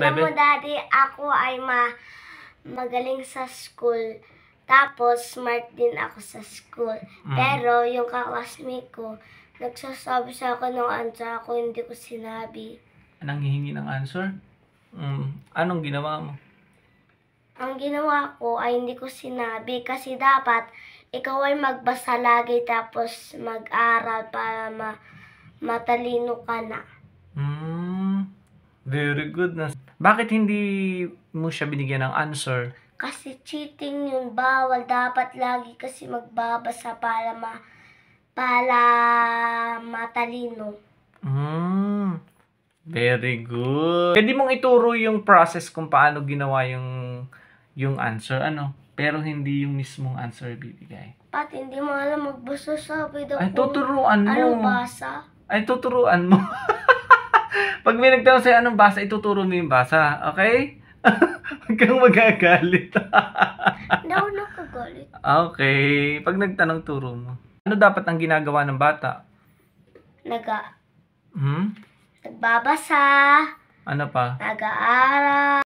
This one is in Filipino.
Alam Bebe? mo, Daddy, ako ay ma magaling sa school. Tapos, smart din ako sa school. Mm. Pero, yung kaklasmate ko, nagsasabi sa ako ng answer ako, hindi ko sinabi. Anong hihingi ng answer? Mm. Anong ginawa mo? Ang ginawa ko ay hindi ko sinabi kasi dapat ikaw ay magbasa lagi tapos mag-aral para ma matalino ka na. Mm. Very good na. Bakit hindi mo siya binigyan ng answer? Kasi cheating yun, bawal. Dapat lagi kasi magbabasa para ma para matalino. Mm, very good. Pwede mong ituro yung process kung paano ginawa yung yung answer, ano? Pero hindi yung mismong answer bibigay. Pati hindi mo alam magbasa sabi daw. Ay, oh, tuturuan mo. Ano basa? Ay, tuturuan mo. Pag may nagtanong sa'yo anong basa, ituturo mo yung basa. Okay? Huwag kang magagalit. Hindi ka nakagalit. Okay. Pag nagtanong, turo mo. Ano dapat ang ginagawa ng bata? Naga... Hmm? Nagbabasa. Ano pa? Nag-aaral.